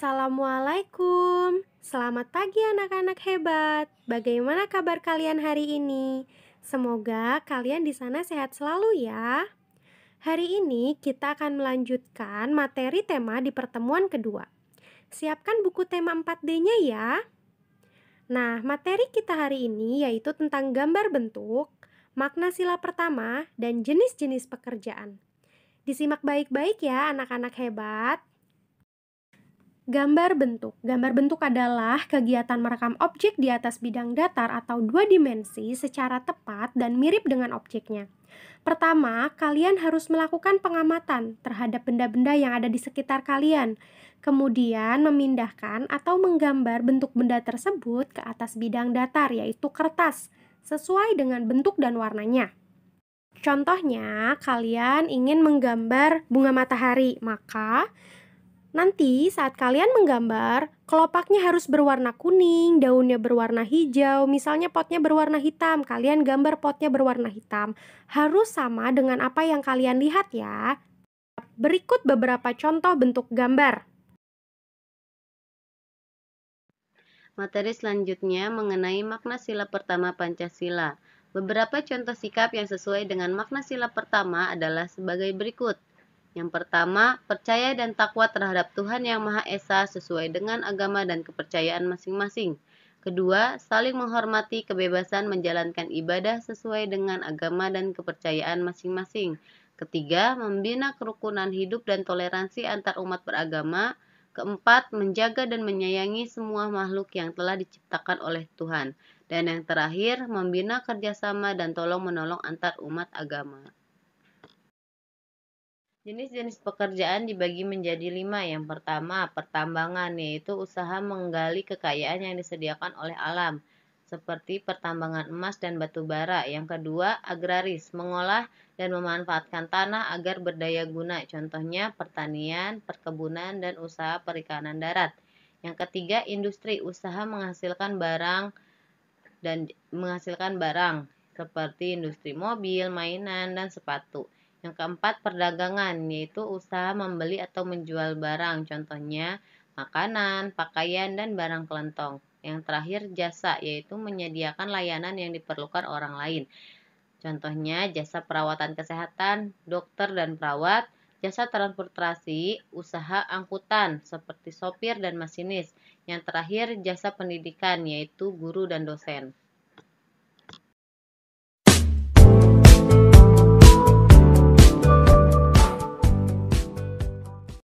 Assalamualaikum. Selamat pagi anak-anak hebat. Bagaimana kabar kalian hari ini? Semoga kalian di sana sehat selalu ya. Hari ini kita akan melanjutkan materi tema di pertemuan kedua. Siapkan buku tema 4D-nya ya. Nah, materi kita hari ini yaitu tentang gambar bentuk, makna sila pertama, dan jenis-jenis pekerjaan. Disimak baik-baik ya anak-anak hebat. Gambar bentuk. Gambar bentuk adalah kegiatan merekam objek di atas bidang datar atau dua dimensi secara tepat dan mirip dengan objeknya. Pertama, kalian harus melakukan pengamatan terhadap benda-benda yang ada di sekitar kalian. Kemudian memindahkan atau menggambar bentuk benda tersebut ke atas bidang datar yaitu kertas sesuai dengan bentuk dan warnanya. Contohnya, kalian ingin menggambar bunga matahari, maka Nanti saat kalian menggambar, kelopaknya harus berwarna kuning, daunnya berwarna hijau, misalnya potnya berwarna hitam, kalian gambar potnya berwarna hitam. Harus sama dengan apa yang kalian lihat ya. Berikut beberapa contoh bentuk gambar. Materi selanjutnya mengenai makna sila pertama Pancasila. Beberapa contoh sikap yang sesuai dengan makna sila pertama adalah sebagai berikut. Yang pertama, percaya dan takwa terhadap Tuhan Yang Maha Esa sesuai dengan agama dan kepercayaan masing-masing. Kedua, saling menghormati kebebasan menjalankan ibadah sesuai dengan agama dan kepercayaan masing-masing. Ketiga, membina kerukunan hidup dan toleransi antar umat beragama. Keempat, menjaga dan menyayangi semua makhluk yang telah diciptakan oleh Tuhan. Dan yang terakhir, membina kerjasama dan tolong-menolong antar umat agama. Jenis-jenis pekerjaan dibagi menjadi lima. Yang pertama, pertambangan, yaitu usaha menggali kekayaan yang disediakan oleh alam, seperti pertambangan emas dan batu bara. Yang kedua, agraris, mengolah dan memanfaatkan tanah agar berdaya guna, contohnya pertanian, perkebunan, dan usaha perikanan darat. Yang ketiga, industri, usaha menghasilkan barang dan menghasilkan barang seperti industri mobil, mainan, dan sepatu. Yang keempat, perdagangan, yaitu usaha membeli atau menjual barang, contohnya makanan, pakaian, dan barang kelentong. Yang terakhir, jasa, yaitu menyediakan layanan yang diperlukan orang lain. Contohnya, jasa perawatan kesehatan, dokter dan perawat, jasa transportasi, usaha angkutan seperti sopir dan masinis. Yang terakhir, jasa pendidikan, yaitu guru dan dosen.